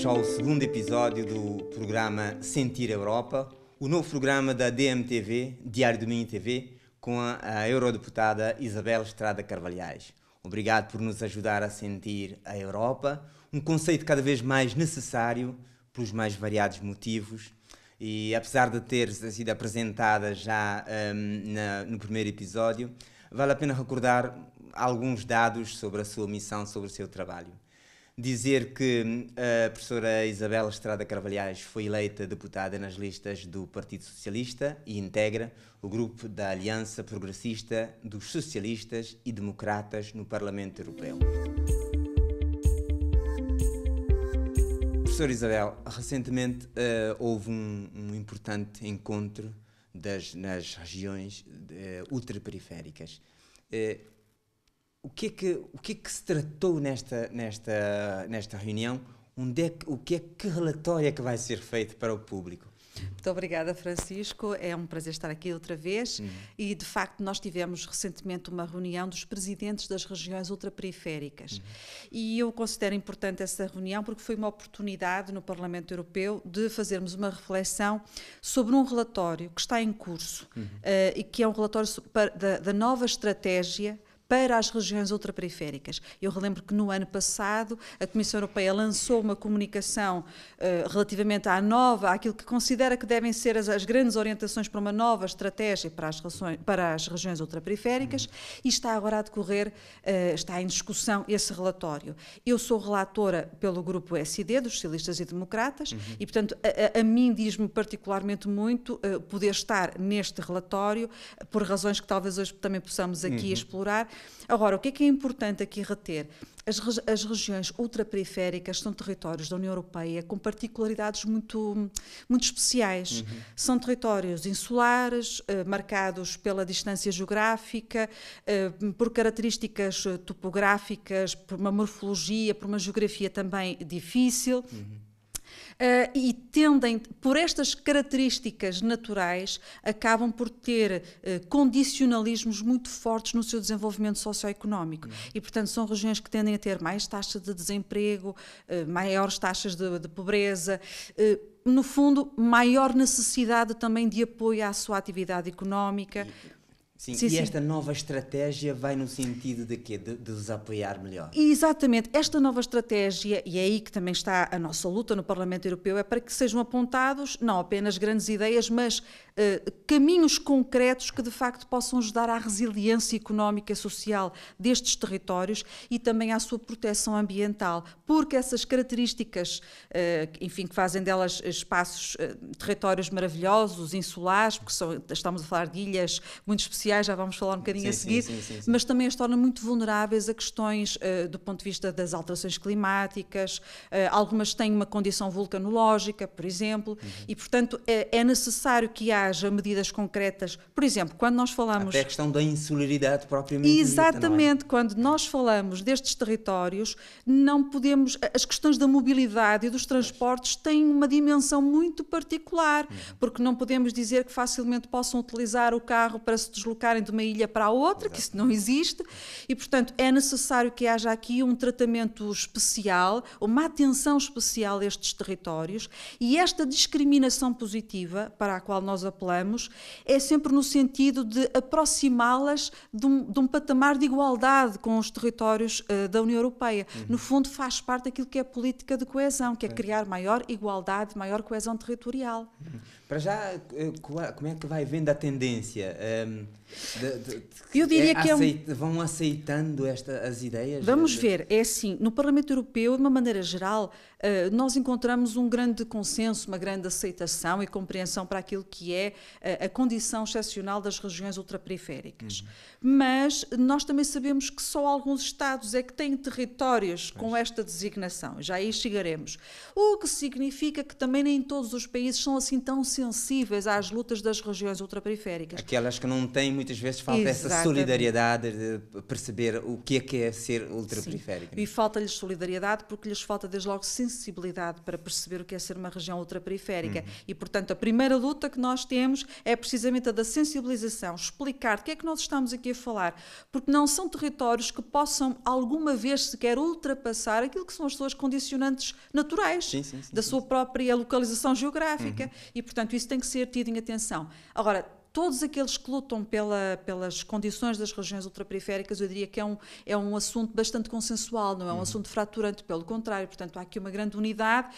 bem-vindos ao segundo episódio do programa Sentir Europa, o novo programa da DMTV, Diário do Minho TV, com a, eurodeputada Isabel Estrada Carvalhais. Obrigado por nos ajudar a sentir a Europa, um conceito cada vez mais necessário pelos mais variados motivos. E apesar de ter sido apresentada já um, na, no primeiro episódio, vale a pena recordar alguns dados sobre a sua missão, sobre o seu trabalho dizer que hum, a professora Isabel Estrada Carvalhais foi eleita deputada nas listas do Partido Socialista e integra o grupo da Aliança Progressista dos Socialistas e Democratas no Parlamento Europeu. Professora Isabel, recentemente uh, houve um, um, importante encontro das, nas regiões uh, ultraperiféricas. Uh, o que é que, o que, é que se tratou nesta, nesta, nesta reunião? Onde é que, o que é que relatório é que vai ser feito para o público? Muito obrigada, Francisco. É um prazer estar aqui outra vez. Hum. E, de facto, nós tivemos recentemente uma reunião dos presidentes das regiões ultraperiféricas. Uhum. E eu considero importante essa reunião porque foi uma oportunidade no Parlamento Europeu de fazermos uma reflexão sobre um relatório que está em curso uh, e que é um relatório da, da nova estratégia para as regiões ultraperiféricas. Eu relembro que no ano passado a Comissão Europeia lançou uma comunicação uh, relativamente à nova, àquilo que considera que devem ser as, as grandes orientações para uma nova estratégia para as, relações, para as regiões ultraperiféricas e está agora a decorrer, uh, está em discussão esse relatório. Eu sou relatora pelo grupo SD, dos Socialistas e Democratas, uhum. e portanto a, a, a mim diz-me particularmente muito uh, poder estar neste relatório, por razões que talvez hoje também possamos aqui uhum. explorar, Agora, o que é que é importante aqui reter? As, as regiões ultraperiféricas são territórios da União Europeia com particularidades muito, muito especiais. Uhum. São territórios insulares, eh, marcados pela distância geográfica, eh, por características eh, topográficas, por uma morfologia, por uma geografia também difícil. Uhum. Uh, e tendem, por estas características naturais, acabam por ter uh, condicionalismos muito fortes no seu desenvolvimento socioeconómico. Uhum. E, portanto, são regiões que tendem a ter mais taxas de desemprego, uh, maiores taxas de, de pobreza no fundo, maior necessidade também de apoio à sua atividade económica. E Sim, sim, e sim. esta nova estratégia vai no sentido de quê? De, de os apoiar melhor. Exatamente. Esta nova estratégia, e é aí que também está a nossa luta no Parlamento Europeu, é para que sejam apontados não apenas grandes ideias, mas eh, caminhos concretos que de facto possam ajudar à resiliência económica e social destes territórios e também à sua proteção ambiental, porque essas características, eh, enfim, que fazem delas espaços, eh, territórios maravilhosos, insulares, porque são, estamos a falar de ilhas muito especiais, já vamos falar um bocadinho sim, a seguir, sim, sim, mas também as torna muito vulneráveis a questões do ponto de vista das alterações climáticas, algumas têm uma condição vulcanológica, por exemplo, uhum. e portanto é, é necessário que haja haja medidas concretas. Por exemplo, quando nós falamos. Até a questão da insularidade propriamente. É? Exatamente, dita, é? quando nós falamos destes territórios, não podemos. As questões da mobilidade e dos transportes têm uma dimensão muito particular, uhum. porque não podemos dizer que facilmente possam utilizar o carro para se deslocarem de uma ilha para a outra, Exato. que isso não existe, e portanto é necessário que haja aqui um tratamento especial, uma atenção especial a estes territórios e esta discriminação positiva para a qual nós apelamos, é sempre no sentido de aproximá-las de, um, de um, patamar de igualdade com os territórios uh, da União Europeia. Uhum. No fundo, faz parte daquilo que é a política de coesão, que é, é. criar maior igualdade, maior coesão territorial. Uhum. Para já, eh, como é que vai vendo a tendência? Um ehm, de, de, eu diria é, que é aceita, um... vão aceitando esta, as ideias? Vamos de... ver, é assim, no Parlamento Europeu, de uma maneira geral, uh, nós encontramos um grande consenso, uma grande aceitação e compreensão para aquilo que é uh, a condição excepcional das regiões ultraperiféricas. Uhum. Mas nós também sabemos que só alguns Estados é que têm territórios pois. com esta designação, já aí chegaremos. O que significa que também nem todos os países são assim tão sensíveis às lutas das regiões ultraperiféricas. Aquelas que não têm muitas vezes falta Exatamente. essa solidariedade de perceber o que é que é ser ultraperiférico. Sim. É? E falta-lhes solidariedade porque lhes falta desde logo sensibilidade para perceber o que é ser uma região ultraperiférica. Uhum. E portanto a primeira luta que nós temos é precisamente a da sensibilização, explicar de que é que nós estamos aqui a falar, porque não são territórios que possam alguma vez sequer ultrapassar aquilo que são as suas condicionantes naturais sim, sim, da sua própria localização geográfica. Uhum. E portanto isso tem que ser tido em atenção. Agora, todos aqueles que lutam pela, pelas condições das regiões ultraperiféricas, eu diria que é um, é um assunto bastante consensual, não é um uhum. assunto fraturante, pelo contrário. Portanto, há aqui uma grande unidade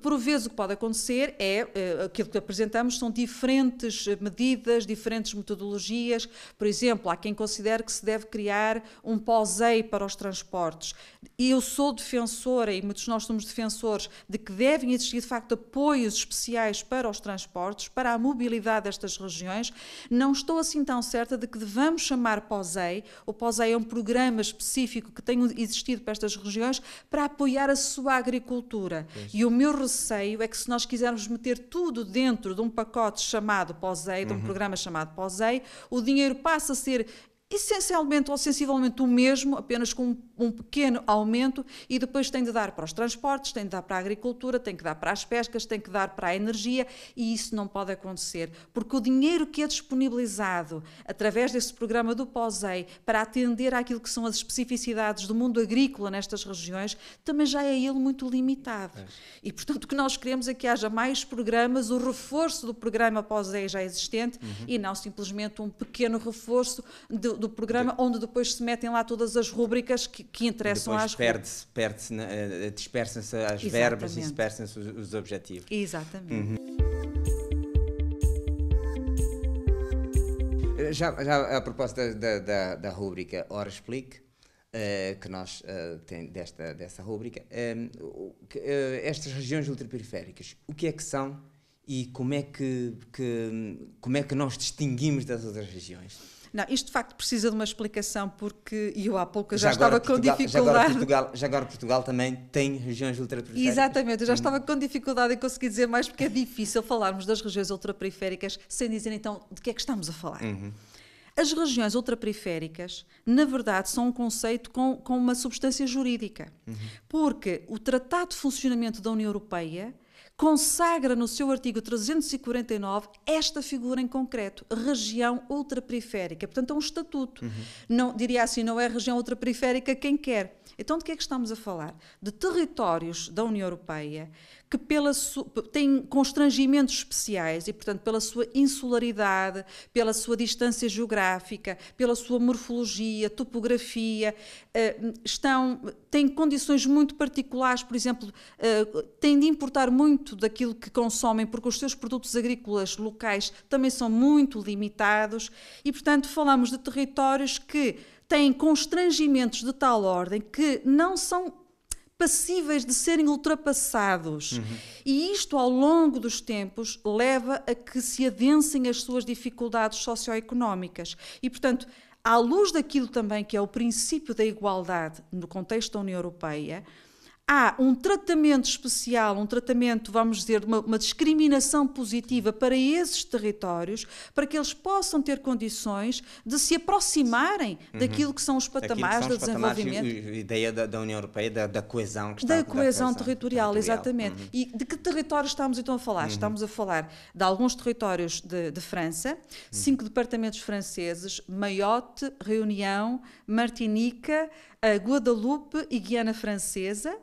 por vezes o que pode acontecer é, eh, aquilo que apresentamos são diferentes medidas, diferentes metodologias. Por exemplo, há quem considere que se deve criar um POSEI para os transportes. e Eu sou defensora, e muitos de nós somos defensores, de que devem existir, de facto, apoios especiais para os transportes, para a mobilidade destas regiões. Não estou assim tão certa de que devamos chamar POSEI. O POSEI é um programa específico que tem existido para estas regiões para apoiar a sua agricultura. Pois. E o meu receio é que se nós quisermos meter tudo dentro de um pacote chamado POSEI, de um uhum. programa chamado POSEI, o dinheiro passa a ser essencialmente ou sensivelmente o mesmo, apenas com um pequeno aumento, e depois tem de dar para os transportes, tem de dar para a agricultura, tem que dar para as pescas, tem que dar para a energia, e isso não pode acontecer, porque o dinheiro que é disponibilizado através desse programa do POSEI para atender àquilo que são as especificidades do mundo agrícola nestas regiões, também já é ele muito limitado. É. E, portanto, o que nós queremos é que haja mais programas, o reforço do programa POSEI já existente, uhum. e não simplesmente um pequeno reforço de do programa, onde depois se metem lá todas as rubricas que, que interessam depois às perde-se, perde-se, eh, dispersam-se as Exatamente. verbas e dispersam-se os, os, objetivos. Exatamente. Uhum. Eh, já, já, a propósito da, da, da rúbrica Ora Explique, uh, eh, que nós uh, tem desta, dessa rúbrica, uh, estas regiões ultraperiféricas, o que é que são e como é que, que, como é que nós distinguimos das outras regiões? Não, isto de facto precisa de uma explicação, porque eu há pouco já, já estava Portugal, com dificuldade. Já agora, Portugal, já agora Portugal também tem regiões ultraperiféricas. Exatamente, eu já hum. estava com dificuldade em conseguir dizer mais, porque é difícil falarmos das regiões ultraperiféricas sem dizer então de que é que estamos a falar. Uhum. As regiões ultraperiféricas, na verdade, são um conceito com, com uma substância jurídica, uhum. porque o Tratado de Funcionamento da União Europeia consagra no seu artigo 349 esta figura em concreto, região ultraperiférica. Portanto, é um estatuto. Uhum. Não, diria assim, não é região ultraperiférica quem quer. Então, de que é que estamos a falar? De territórios da União Europeia que pela têm constrangimentos especiais e, portanto, pela sua insularidade, pela sua distância geográfica, pela sua morfologia, topografia, eh, estão, têm condições muito particulares, por exemplo, uh, têm de importar muito daquilo que consomem, porque os seus produtos agrícolas locais também são muito limitados e, portanto, falamos de territórios que têm constrangimentos de tal ordem que não são passíveis de serem ultrapassados. Uhum. E isto, ao longo dos tempos, leva a que se adensem as suas dificuldades socioeconómicas. E, portanto, à luz daquilo também que é o princípio da igualdade no contexto da União Europeia, há um tratamento especial, um tratamento, vamos dizer, uma, uma, discriminação positiva para esses territórios, para que eles possam ter condições de se aproximarem uhum. daquilo que são os patamares do de desenvolvimento. a ideia da, da, União Europeia, da, da coesão que está Da coesão, da coesão territorial, territorial, exatamente. Uhum. E de que territórios estamos então a falar? Uhum. Estamos a falar de alguns territórios de, de França, uhum. cinco departamentos franceses, Mayotte, Reunião, Martinica, eh, Guadalupe e Guiana Francesa,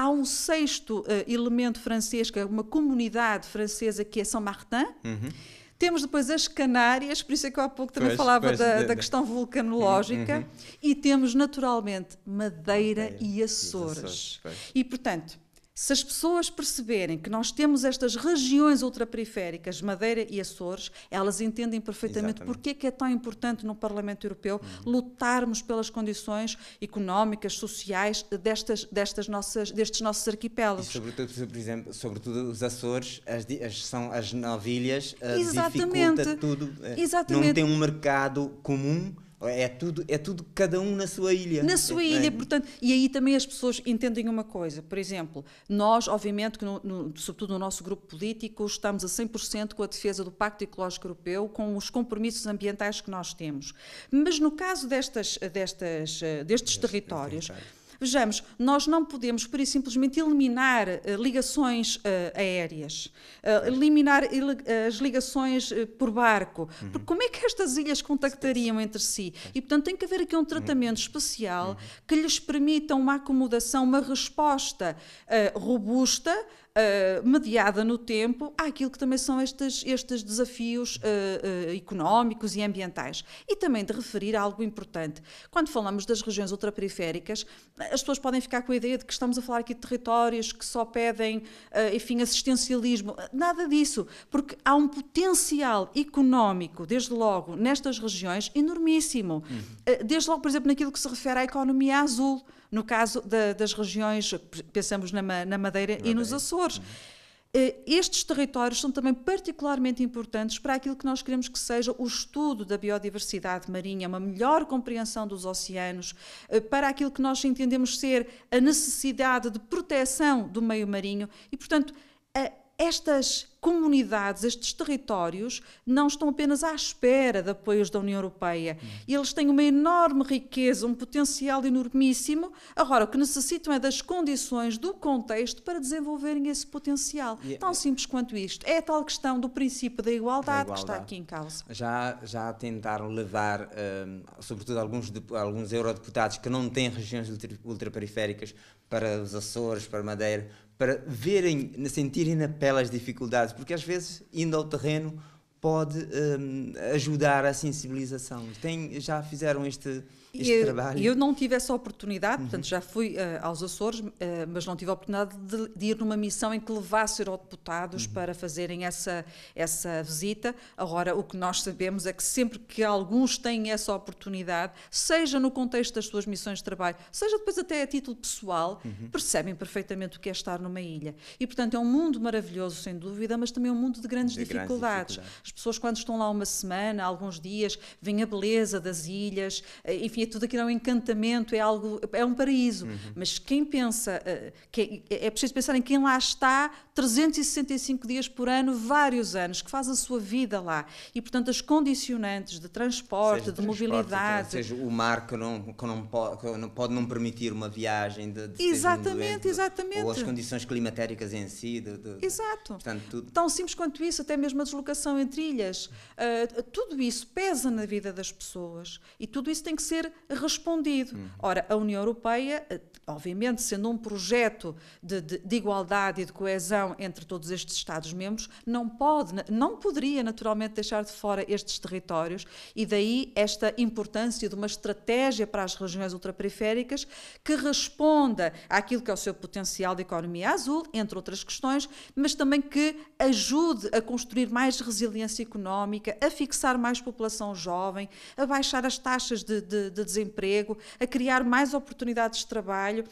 Há um sexto uh, elemento francês, que é uma comunidade francesa, que é São Martin. Uhum. Temos depois as Canárias, por isso é que eu há pouco também pois, falava pois, da, da, questão uhum, vulcanológica. Uhum. E temos, naturalmente, Madeira, Madeira e Açores. E, Açores, e portanto, se as pessoas perceberem que nós temos estas regiões ultraperiféricas, Madeira e Açores, elas entendem perfeitamente porque é que é tão importante no Parlamento Europeu uhum. lutarmos pelas condições económicas, sociais destas, destas nossas, destes nossos arquipélagos. E sobretudo, por exemplo, sobretudo os Açores, as, as são as novilhas, eh, Exatamente. dificulta tudo. Eh, Exatamente. Não tem um mercado comum é tudo, é tudo cada um na sua ilha. Na sua é, é? ilha, é? portanto, e aí também as pessoas entendem uma coisa. Por exemplo, nós, obviamente, que no, no, sobretudo no nosso grupo político, estamos a 100% com a defesa do Pacto Ecológico Europeu, com os compromissos ambientais que nós temos. Mas no caso destas, destas, destes, territórios. territórios Vejamos, nós não podemos, por isso, simplesmente eliminar uh, ligações uh, aéreas, eh, eliminar as ligações por barco, uhum. porque como é que estas ilhas contactariam entre si? E, portanto, tem que haver aqui um tratamento uhum. especial uhum. que lhes permita uma acomodação, uma resposta robusta uh, mediada no tempo há aquilo que também são estes, estes desafios uh, uh, económicos e ambientais. E também de referir algo importante. Quando falamos das regiões ultraperiféricas, as pessoas podem ficar com a ideia de que estamos a falar aqui de territórios que só pedem, enfim, assistencialismo. Nada disso, porque há um potencial económico, desde logo, nestas regiões, enormíssimo. Uhum. Desde logo, por exemplo, naquilo que se refere à economia azul no caso das regiões, pensamos na, na Madeira, e nos Açores. Uhum. Eh, estes territórios são também particularmente importantes para aquilo que nós queremos que seja o estudo da biodiversidade marinha, uma melhor compreensão dos oceanos, eh, para aquilo que nós entendemos ser a necessidade de proteção do meio marinho e, portanto, estas comunidades, estes territórios, não estão apenas à espera de apoios da União Europeia. Eles têm uma enorme riqueza, um potencial enormíssimo. Agora, o que necessitam é das condições, do contexto para desenvolverem esse potencial. E, é- Tão simples quanto isto. É a tal questão do princípio da igualdade, da igualdade. que está aqui em causa. Já, já tentaram levar, um, sobretudo alguns, de, alguns eurodeputados que não têm regiões ultraperiféricas para os Açores, para Madeira, para verem, sentirem na pele as dificuldades, porque às vezes, indo ao terreno, pode um, ajudar à sensibilização. Tem, já fizeram este este e, trabalho. eu não tive essa oportunidade, portanto, uhum. já fui uh, aos Açores, uh, mas não tive a oportunidade de, de, ir numa missão em que levasse eurodeputados uhum. para fazerem essa, essa visita. Agora, o que nós sabemos é que sempre que alguns têm essa oportunidade, seja no contexto das suas missões de trabalho, seja depois até a título pessoal, uhum. percebem perfeitamente o que é estar numa ilha. E, portanto, é um mundo maravilhoso, sem dúvida, mas também é um mundo de grandes, de dificuldades. grandes dificuldades. As pessoas, quando estão lá uma semana, alguns dias, veem a beleza das ilhas, eh, enfim enfim, é tudo aquilo é um encantamento, é algo, é um paraíso. Uhum. Mas quem pensa, eh, que é, é preciso pensar em quem lá está 365 dias por ano, vários anos, que faz a sua vida lá. E, portanto, as condicionantes de transporte, seja, de transporte, mobilidade. seja, o mar que não, que não, pode, que não pode não permitir uma viagem de, de Exatamente, doente, exatamente. Ou as condições climatéricas em si. De, de, Exato. Portanto, tudo... Tão simples quanto isso, até mesmo a deslocação entre ilhas. Uh, ah, tudo isso pesa na vida das pessoas e tudo isso tem que ser respondido. Uhum. Ora, a União Europeia, eh, obviamente, sendo um projeto de, de, de igualdade e de coesão entre todos estes Estados-membros, não pode, não poderia naturalmente deixar de fora estes territórios e daí esta importância de uma estratégia para as regiões ultraperiféricas que responda àquilo que é o seu potencial de economia azul, entre outras questões, mas também que ajude a construir mais resiliência económica, a fixar mais população jovem, a baixar as taxas de, de, de desemprego, a criar mais oportunidades de trabalho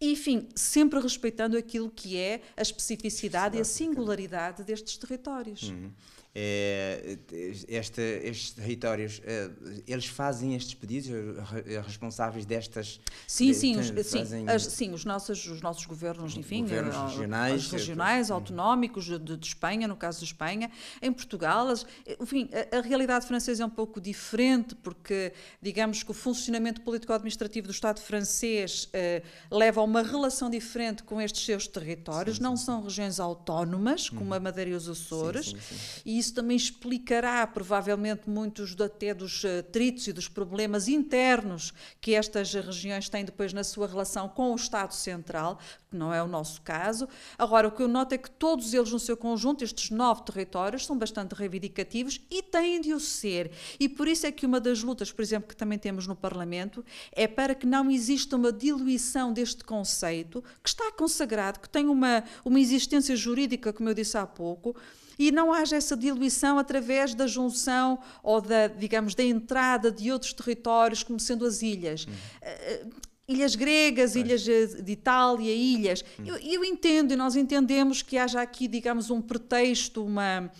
enfim, sempre respeitando aquilo que é a especificidade e a singularidade destes territórios. Uhum. É, eh, esta, estes territórios, eh, eles fazem estes pedidos, eh, responsáveis destas. Sim, de, sim, sim, as, sim os, nossos, os nossos governos, enfim, governos regionais, regionais autonómicos, de, de, Espanha, no caso de Espanha, em Portugal. As, enfim, a, a, realidade francesa é um pouco diferente, porque, digamos que o funcionamento político-administrativo do Estado francês eh, leva a uma relação diferente com estes seus territórios, sim, não são regiões autónomas, como uhum. a Madeira e os Açores, sim, sim, sim isso também explicará, provavelmente, muitos até dos eh, tritos e dos problemas internos que estas regiões têm depois na sua relação com o Estado Central, que não é o nosso caso. Agora, o que eu noto é que todos eles, no seu conjunto, estes nove territórios, são bastante reivindicativos e têm de o ser. E por isso é que uma das lutas, por exemplo, que também temos no Parlamento, é para que não exista uma diluição deste conceito, que está consagrado, que tem uma, uma existência jurídica, como eu disse há pouco e não haja essa diluição através da junção ou da, digamos, da entrada de outros territórios, como sendo as ilhas. Uhum. Eh, eh, ilhas gregas, ilhas de Itália, ilhas. Uhum. Eu, eu entendo e nós entendemos que haja aqui, digamos, um pretexto, uma,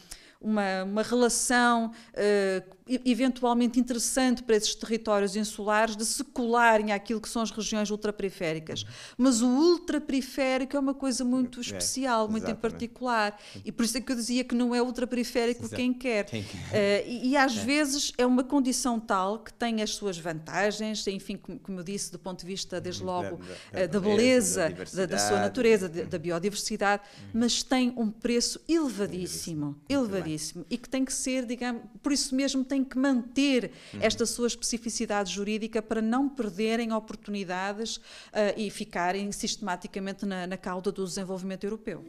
uma, uma relação uh, eventualmente interessante para esses territórios insulares de se colarem àquilo que são as regiões ultraperiféricas. Mas o ultraperiférico é uma coisa muito é, especial, é, muito em particular. E por isso é que eu dizia que não é ultraperiférico quem quer. Uh, e, e, às é. vezes é uma condição tal que tem as suas vantagens, enfim, como, como eu disse, do ponto de vista, desde uhum. logo, da, da, eh, da, da beleza, da, da, sua natureza, uhum. da, biodiversidade, uhum. mas tem um preço elevadíssimo, elevadíssimo, elevadíssimo, e que tem que ser, digamos, por isso mesmo tem têm que manter uhum. esta sua especificidade jurídica para não perderem oportunidades uh, e ficarem sistematicamente na, na cauda do desenvolvimento europeu.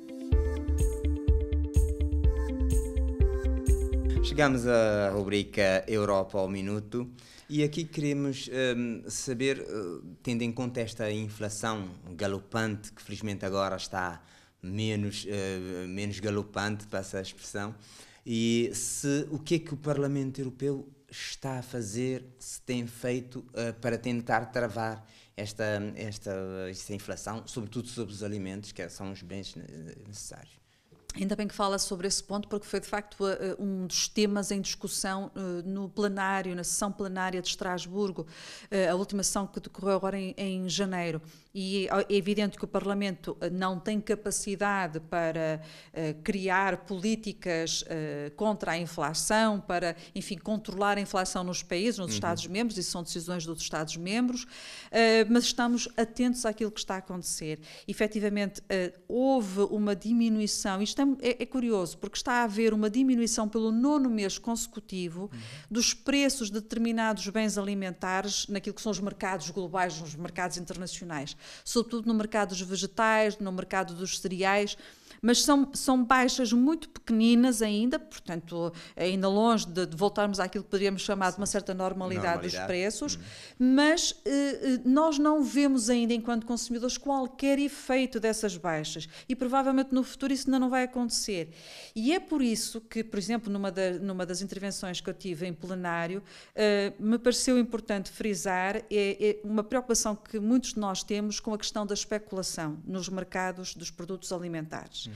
Chegamos à rubrica Europa ao Minuto e aqui queremos um, ehm, saber, eh, tendo em conta esta inflação galopante, que felizmente agora está menos, uh, menos galopante, para essa expressão, e se, o que é que o Parlamento Europeu está a fazer, se tem feito uh, para tentar travar esta, esta, esta inflação, sobretudo sobre os alimentos, que são os bens necessários? Ainda bem que fala sobre esse ponto, porque foi de facto eh, eh, um dos temas em discussão no plenário, na sessão plenária de Estrasburgo, a última sessão que decorreu agora em, em janeiro e é evidente que o Parlamento eh, não tem capacidade para eh, criar políticas eh, contra a inflação, para, enfim, controlar a inflação nos países, nos uhum. Estados-membros, isso são decisões dos Estados-membros, mas estamos atentos àquilo que está a acontecer. Efetivamente, houve uma diminuição, isto é, é, é, curioso, porque está a haver uma diminuição pelo nono mês consecutivo uhum. dos preços de determinados bens alimentares naquilo que são os mercados globais, nos mercados internacionais sobretudo no mercado dos vegetais, no mercado dos cereais mas são, são baixas muito pequeninas ainda, portanto, ainda longe de, de voltarmos àquilo que poderíamos chamar de uma certa normalidade, normalidade. dos preços, hum. mas eh, eh, nós não vemos ainda, enquanto consumidores, qualquer efeito dessas baixas e provavelmente no futuro isso ainda não vai acontecer. E é por isso que, por exemplo, numa, da, numa das intervenções que eu tive em plenário, eh, me pareceu importante frisar é, é uma preocupação que muitos de nós temos com a questão da especulação nos mercados dos produtos alimentares. Uhum.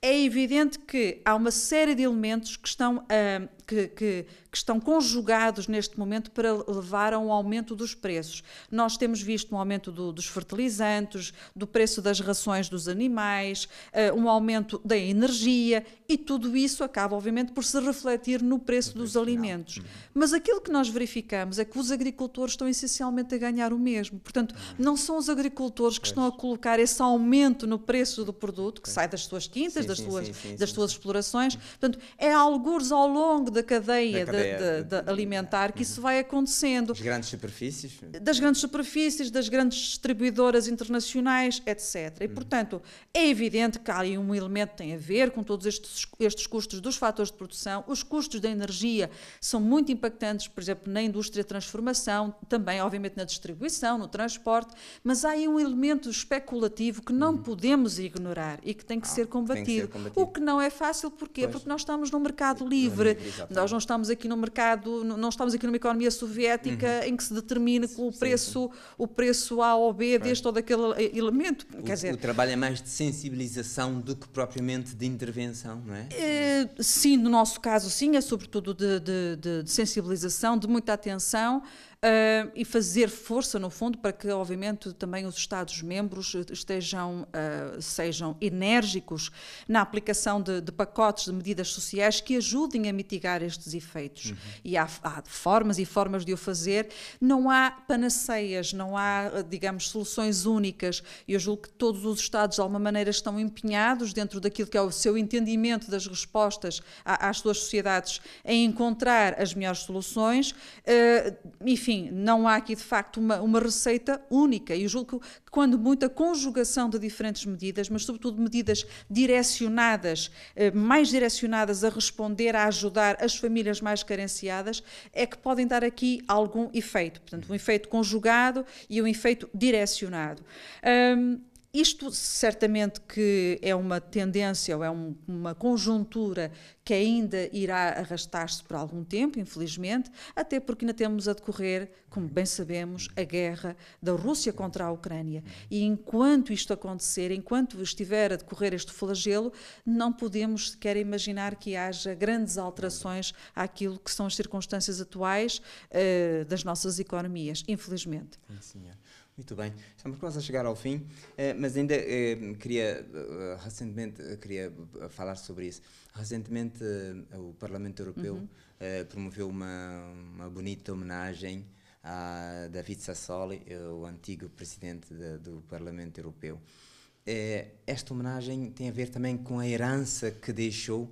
É evidente que há uma série de elementos que estão a que, que, que estão conjugados neste momento para levar a um aumento dos preços. Nós temos visto um aumento do, dos fertilizantes, do preço das rações dos animais, uh, um aumento da energia e tudo isso acaba, obviamente, por se refletir no preço dos alimentos. Uhum. Mas aquilo que nós verificamos é que os agricultores estão essencialmente a ganhar o mesmo. Portanto, uhum. não são os agricultores que estão a colocar esse aumento no preço do produto, que sai das suas quintas, sim, das, sim, suas, sim, das suas explorações. Uhum. Portanto, é algures ao longo da cadeia, da cadeia alimentar que isso uhum. vai acontecendo. Das grandes superfícies? Das grandes superfícies, das grandes distribuidoras internacionais, etc. E, uhum. portanto, é evidente que há aí um elemento que tem a ver com todos estes, estes custos dos fatores de produção. Os custos da energia são muito impactantes, por exemplo, na indústria de transformação, também, obviamente, na distribuição, no transporte, mas há aí um elemento especulativo que não uhum. podemos ignorar e que tem que, ah, ser, combatido. Que ser combatido. O que não é fácil, porquê? Pois. Porque nós estamos num mercado é livre. Exatamente. Nós não estamos aqui no mercado, não estamos aqui numa economia soviética uhum. em que se determina o preço, sim, o preço A ou B deste ou aquele elemento. O, Quer dizer, o trabalho é mais de sensibilização do que propriamente de intervenção, não é? é sim, no nosso caso sim, é sobretudo de, de, de, de sensibilização, de muita atenção uh, e fazer força, no fundo, para que, obviamente, também os Estados-membros estejam, uh, sejam enérgicos na aplicação de, de, pacotes de medidas sociais que ajudem a mitigar estes efeitos. Uhum. E há, há, formas e formas de o fazer. Não há panaceias, não há, ah, digamos, soluções únicas. Eu julgo que todos os Estados, de alguma maneira, estão empenhados dentro daquilo que é o seu entendimento das respostas às suas sociedades em encontrar as melhores soluções. Uh, enfim, enfim, não há aqui de facto uma, uma receita única. E julgo que, quando muita conjugação de diferentes medidas, mas sobretudo medidas direcionadas, eh, mais direcionadas a responder, a ajudar as famílias mais carenciadas, é que podem dar aqui algum efeito. Portanto, um efeito conjugado e um efeito direcionado. Um, isto certamente que é uma tendência ou é um, uma conjuntura que ainda irá arrastar-se por algum tempo, infelizmente, até porque ainda temos a decorrer, como bem sabemos, a guerra da Rússia contra a Ucrânia. E enquanto isto acontecer, enquanto estiver a decorrer este flagelo, não podemos sequer imaginar que haja grandes alterações àquilo que são as circunstâncias atuais uh, das nossas economias, infelizmente. Sim, sim. Muito bem, estamos quase a chegar ao fim, eh, mas ainda eh, queria, eh, recentemente, queria falar sobre isso. Recentemente, o Parlamento Europeu uhum. promoveu uma, uma bonita homenagem a David Sassoli, o antigo presidente de, do Parlamento Europeu. Esta homenagem tem a ver também com a herança que deixou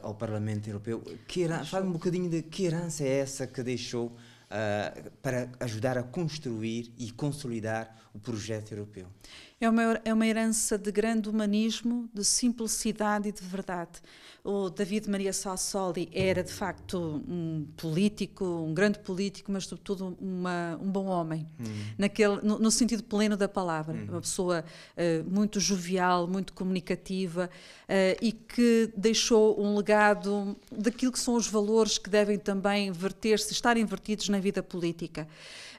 ao Parlamento Europeu. Que herança, fala um bocadinho de que herança é essa que deixou ah, para ajudar a construir e consolidar o projeto europeu. É uma, é uma herança de grande humanismo, de simplicidade e de verdade. O David Maria Sassoli era, de facto, um político, um grande político, mas, sobretudo, uma, um bom homem, hum. naquele, no, no, sentido pleno da palavra. Hum. Uma pessoa uh, muito jovial, muito comunicativa uh, e que deixou um legado daquilo que são os valores que devem também verter-se, estar invertidos na vida política.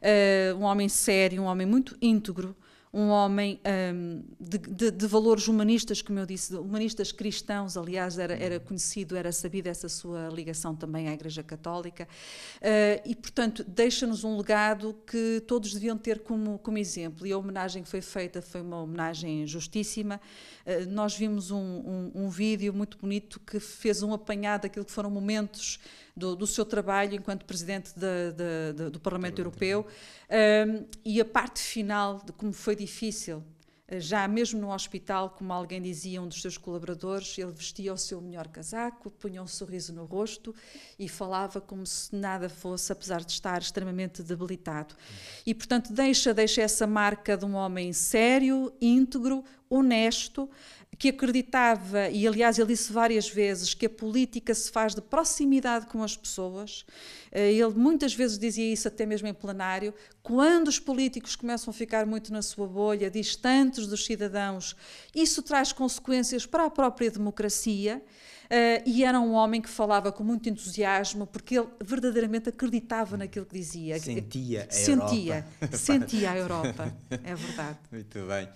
Uh, um homem sério, um homem muito íntegro, um homem um, de, de, de, valores humanistas, como eu disse, humanistas cristãos, aliás, era, era conhecido, era sabida essa sua ligação também à Igreja Católica, uh, e, portanto, deixa-nos um legado que todos deviam ter como, como exemplo, e a homenagem que foi feita foi uma homenagem justíssima. Uh, nós vimos um, um, um vídeo muito bonito que fez um apanhado daquilo que foram momentos do, do seu trabalho enquanto presidente de, de, de, do Parlamento Europeu um, e a parte final de como foi difícil. Eh, já mesmo no hospital, como alguém dizia, um dos seus colaboradores, ele vestia o seu melhor casaco, punha um sorriso no rosto e falava como se nada fosse, apesar de estar extremamente debilitado. E, portanto, deixa, deixa essa marca de um homem sério, íntegro, honesto, que acreditava, e aliás ele disse várias vezes, que a política se faz de proximidade com as pessoas. Eh, ele muitas vezes dizia isso, até mesmo em plenário. Quando os políticos começam a ficar muito na sua bolha, distantes dos cidadãos, isso traz consequências para a própria democracia. Uh, e era um homem que falava com muito entusiasmo porque ele verdadeiramente acreditava naquilo que dizia. Sentia a sentia, Europa. Sentia, sentia a Europa, é verdade. Muito bem.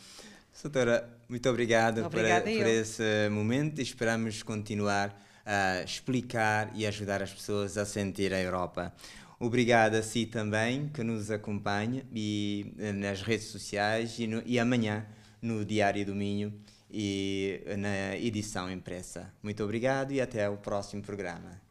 Soutora, muito obrigado por, por esse eh, momento e esperamos continuar a explicar e ajudar as pessoas a sentir a Europa. Obrigado a si também que nos acompanha e, eh, nas redes sociais e, no, e amanhã no Diário do Minho e eh, na edição impressa. Muito obrigado e até o próximo programa.